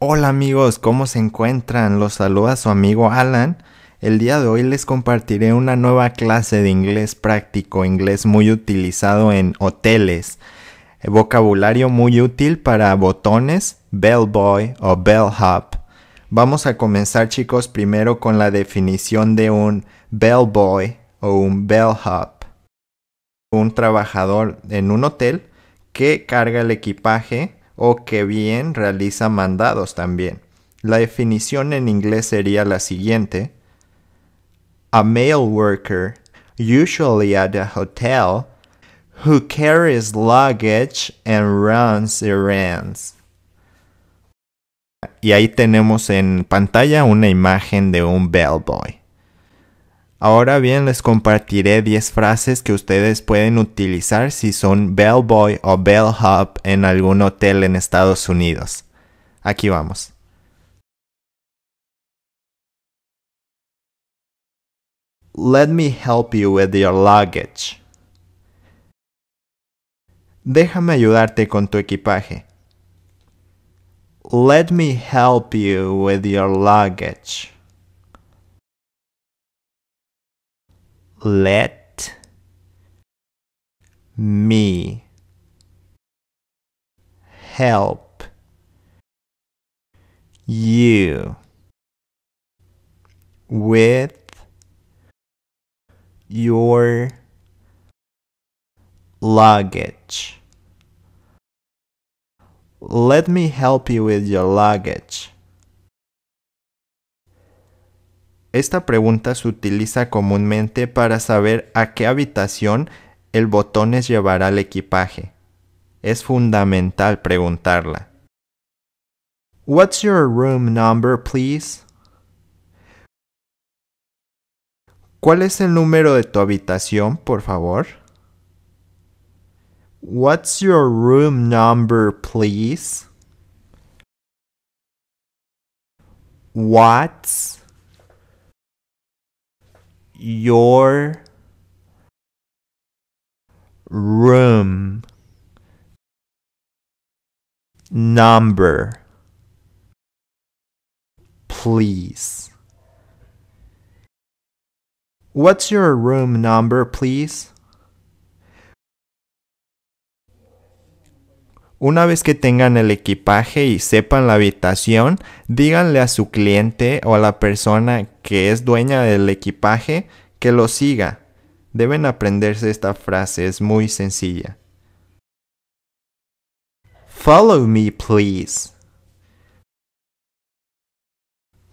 Hola amigos, ¿cómo se encuentran? Los saluda su amigo Alan. El día de hoy les compartiré una nueva clase de inglés práctico, inglés muy utilizado en hoteles. Eh, vocabulario muy útil para botones, bellboy o bellhop. Vamos a comenzar chicos primero con la definición de un bellboy o un bellhop. Un trabajador en un hotel que carga el equipaje o que bien realiza mandados también. La definición en inglés sería la siguiente. A mail worker, usually at a hotel, who carries luggage and runs errands. Y ahí tenemos en pantalla una imagen de un bellboy. Ahora bien, les compartiré 10 frases que ustedes pueden utilizar si son bellboy o bellhop en algún hotel en Estados Unidos. Aquí vamos. Let me help you with your luggage. Déjame ayudarte con tu equipaje. Let me help you with your luggage. let me help you with your luggage. Let me help you with your luggage. Esta pregunta se utiliza comúnmente para saber a qué habitación el botones llevará el equipaje. Es fundamental preguntarla. What's your room number, please? ¿Cuál es el número de tu habitación, por favor? What's your room number, please? What's your room number please what's your room number please Una vez que tengan el equipaje y sepan la habitación, díganle a su cliente o a la persona que es dueña del equipaje que lo siga. Deben aprenderse esta frase, es muy sencilla. Follow me, please.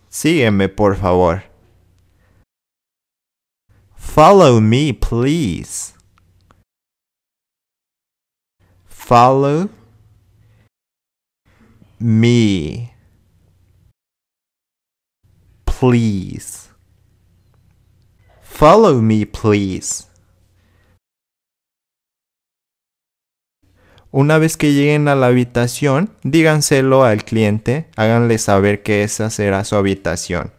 Sígueme, por favor. Follow me, please. Follow me please follow me please Una vez que lleguen a la habitación, díganselo al cliente, háganle saber que esa será su habitación.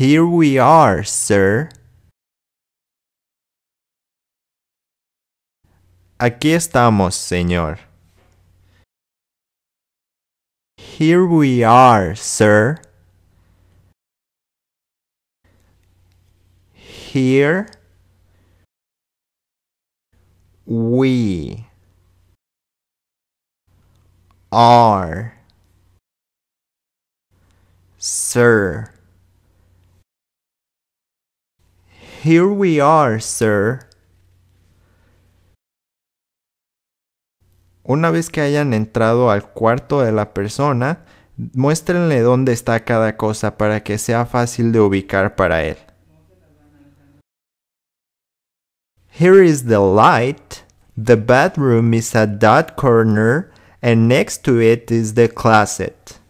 Here we are, sir. Aquí estamos, Señor. Here we are, sir. Here we are, sir. Here we are, sir. Una vez que hayan entrado al cuarto de la persona, muéstrenle dónde está cada cosa para que sea fácil de ubicar para él. Here is the light. The bathroom is at that corner and next to it is the closet.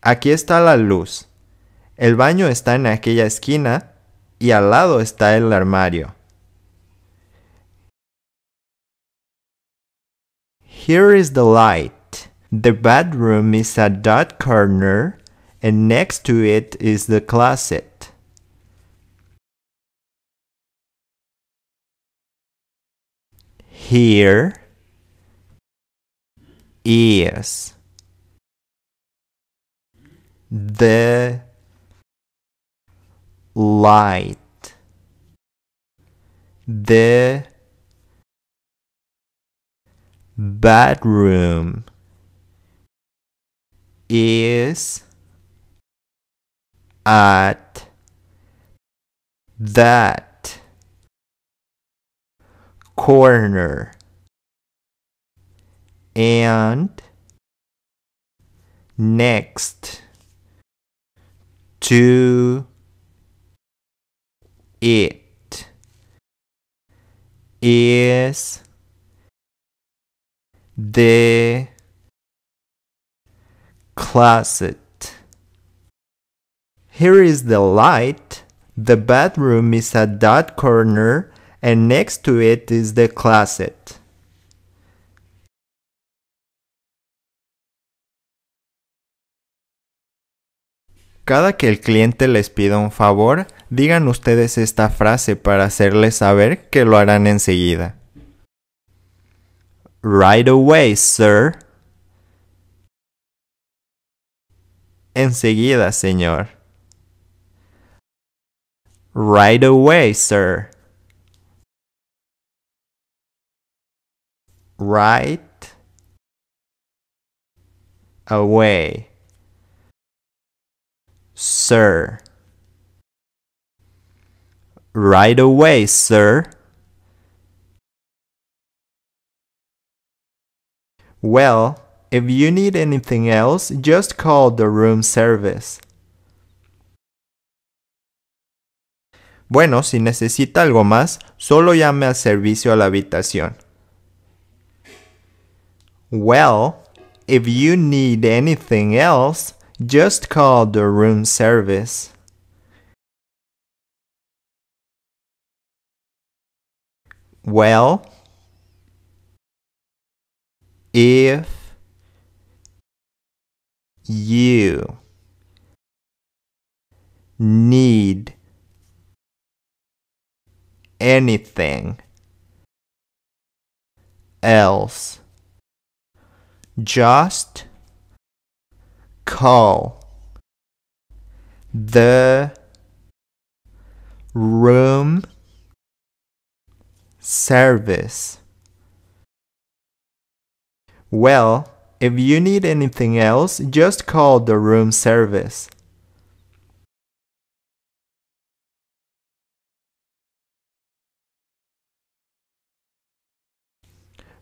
Aquí está la luz. El baño está en aquella esquina y al lado está el armario. Here is the light. The bedroom is at that corner and next to it is the closet. Here is the light the bedroom is at that corner and next to it is The closet. Here is the light. The bathroom is at that corner and next to it is the closet. Cada que el cliente les pida un favor, digan ustedes esta frase para hacerles saber que lo harán enseguida. right away, sir. Enseguida, señor. Right away, sir. Right away, sir. Right away, sir. Well, if you need anything else, just call the room service. Bueno, si necesita algo más, solo llame al servicio a la habitación. Well, if you need anything else, just call the room service. Well, if you need anything else, just call the room service. Well, if you need anything else, just call the room service.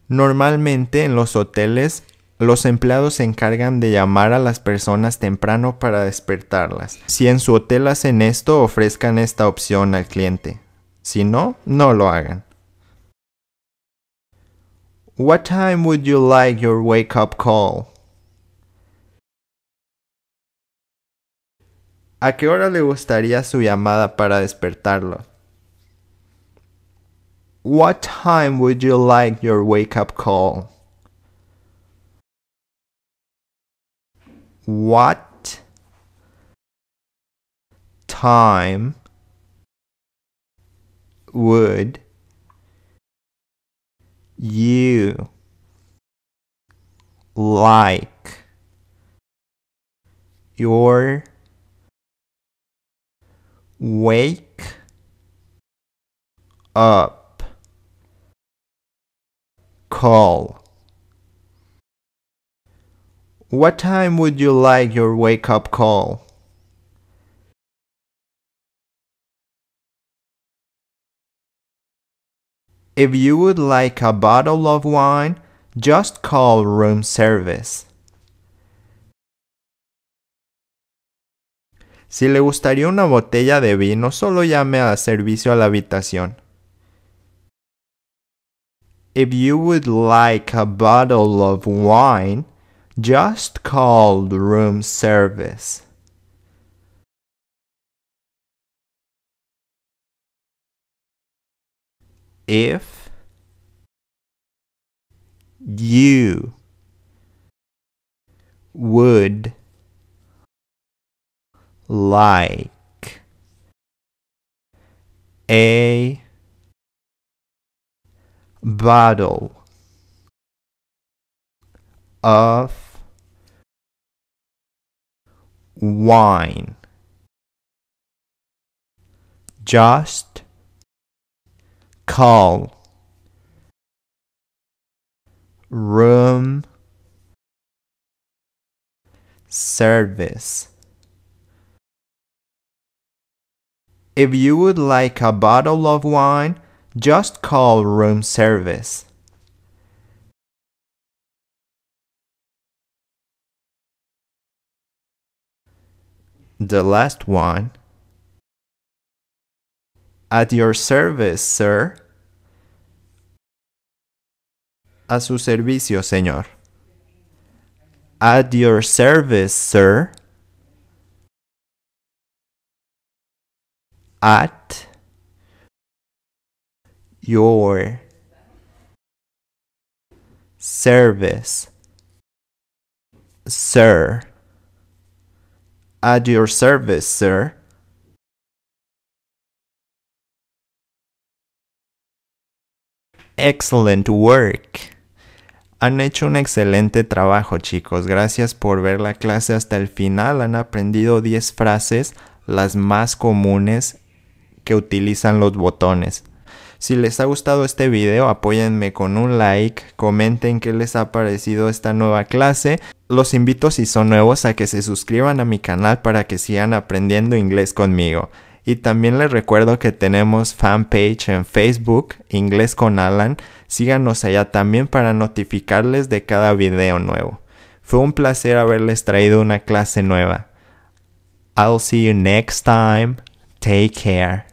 Normalmente en los hoteles los empleados se encargan de llamar a las personas temprano para despertarlas. Si en su hotel hacen esto, ofrezcan esta opción al cliente. Si no, no lo hagan. What time would you like your wake up call? ¿A qué hora le gustaría su llamada para despertarlo? What time would you like your wake up call? What time would you like your wake up call what time would you like your wake up call If you would like a bottle of wine, just call room service. Si le gustaría una botella de vino, solo llame a servicio a la habitación. If you would like a bottle of wine, just call room service. if you would like a bottle of wine just call room service If you would like a bottle of wine, just call room service. The last one at your service, sir. A su servicio, señor. At your service, sir. At your service, sir. At your service, sir. Excellent work. Han hecho un excelente trabajo, chicos. Gracias por ver la clase hasta el final. Han aprendido 10 frases, las más comunes que utilizan los botones. Si les ha gustado este video, apóyenme con un like, comenten qué les ha parecido esta nueva clase. Los invito si son nuevos a que se suscriban a mi canal para que sigan aprendiendo inglés conmigo. Y también les recuerdo que tenemos fanpage en Facebook, Inglés con Alan. Síganos allá también para notificarles de cada video nuevo. Fue un placer haberles traído una clase nueva. I'll see you next time. Take care.